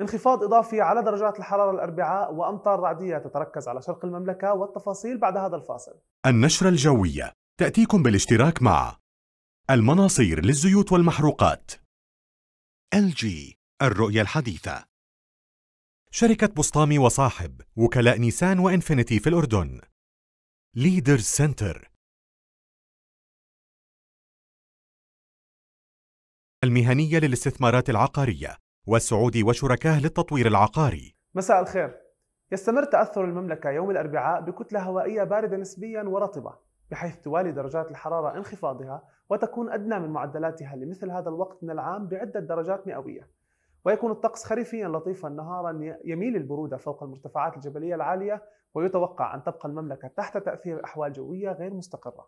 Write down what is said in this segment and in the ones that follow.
انخفاض إضافي على درجات الحرارة الأربعاء وأمطار رعدية تتركز على شرق المملكة والتفاصيل بعد هذا الفاصل النشرة الجوية تأتيكم بالاشتراك مع المناصير للزيوت والمحروقات LG الرؤية الحديثة شركة بسطامي وصاحب وكلاء نيسان وإنفينيتي في الأردن ليدرز سنتر المهنية للاستثمارات العقارية والسعودي وشركاه للتطوير العقاري مساء الخير يستمر تأثر المملكة يوم الأربعاء بكتلة هوائية باردة نسبيا ورطبة بحيث توالي درجات الحرارة انخفاضها وتكون أدنى من معدلاتها لمثل هذا الوقت من العام بعدة درجات مئوية ويكون الطقس خريفيا لطيفا نهارا يميل البرودة فوق المرتفعات الجبلية العالية ويتوقع أن تبقى المملكة تحت تأثير أحوال جوية غير مستقرة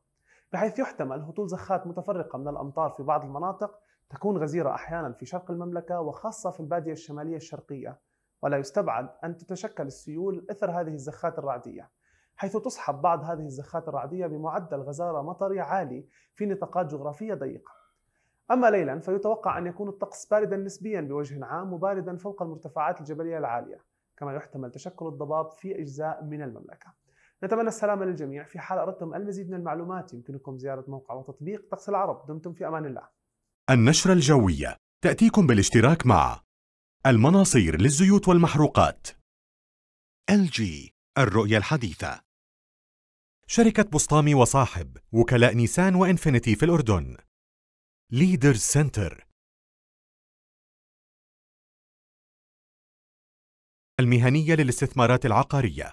بحيث يحتمل هطول زخات متفرقة من الأمطار في بعض المناطق تكون غزيرة أحيانا في شرق المملكة وخاصة في البادية الشمالية الشرقية ولا يستبعد أن تتشكل السيول إثر هذه الزخات الرعدية حيث تصحب بعض هذه الزخات الرعدية بمعدل غزارة مطري عالي في نطاقات جغرافية ضيقة أما ليلا فيتوقع أن يكون الطقس باردا نسبيا بوجه عام وباردا فوق المرتفعات الجبلية العالية كما يحتمل تشكل الضباب في أجزاء من المملكة نتمنى السلامة للجميع في حال أردتم المزيد من المعلومات يمكنكم زيارة موقع وتطبيق طقس العرب دمتم في أمان الله النشرة الجوية تأتيكم بالاشتراك مع المناصير للزيوت والمحروقات LG الرؤية الحديثة شركة بسطامي وصاحب وكلاء نيسان وإنفينيتي في الأردن ليدرز سنتر المهنية للاستثمارات العقارية